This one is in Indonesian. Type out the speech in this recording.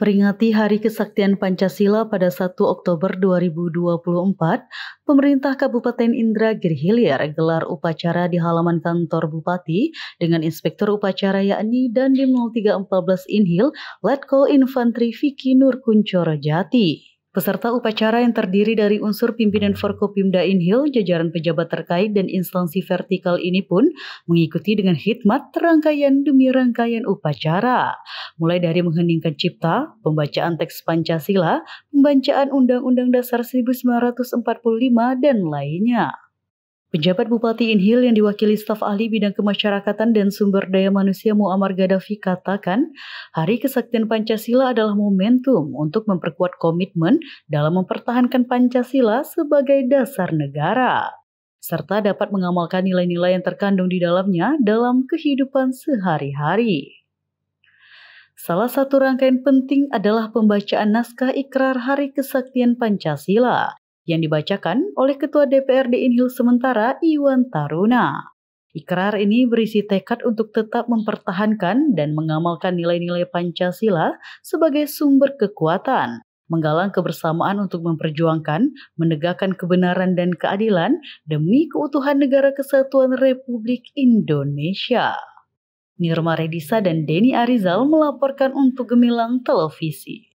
Peringati Hari Kesaktian Pancasila pada 1 Oktober 2024, pemerintah Kabupaten Indra Hilir gelar upacara di halaman kantor Bupati dengan Inspektur Upacara yakni Dandim 0314 Inhil, Letko Infantri Vicky Nur Kuncoro Jati. Peserta upacara yang terdiri dari unsur pimpinan Forkopimda Inhil, jajaran pejabat terkait dan instansi vertikal ini pun mengikuti dengan hikmat rangkaian demi rangkaian upacara. Mulai dari mengheningkan cipta, pembacaan teks Pancasila, pembacaan Undang-Undang Dasar 1945 dan lainnya. Pejabat Bupati Inhil yang diwakili staf ahli bidang kemasyarakatan dan sumber daya manusia Muammar Gaddafi katakan, Hari Kesaktian Pancasila adalah momentum untuk memperkuat komitmen dalam mempertahankan Pancasila sebagai dasar negara, serta dapat mengamalkan nilai-nilai yang terkandung di dalamnya dalam kehidupan sehari-hari. Salah satu rangkaian penting adalah pembacaan naskah ikrar Hari Kesaktian Pancasila yang dibacakan oleh Ketua DPRD Inhil sementara Iwan Taruna. Ikrar ini berisi tekad untuk tetap mempertahankan dan mengamalkan nilai-nilai Pancasila sebagai sumber kekuatan, menggalang kebersamaan untuk memperjuangkan, menegakkan kebenaran dan keadilan demi keutuhan negara kesatuan Republik Indonesia. Nirma Redisa dan Denny Arizal melaporkan untuk Gemilang Televisi.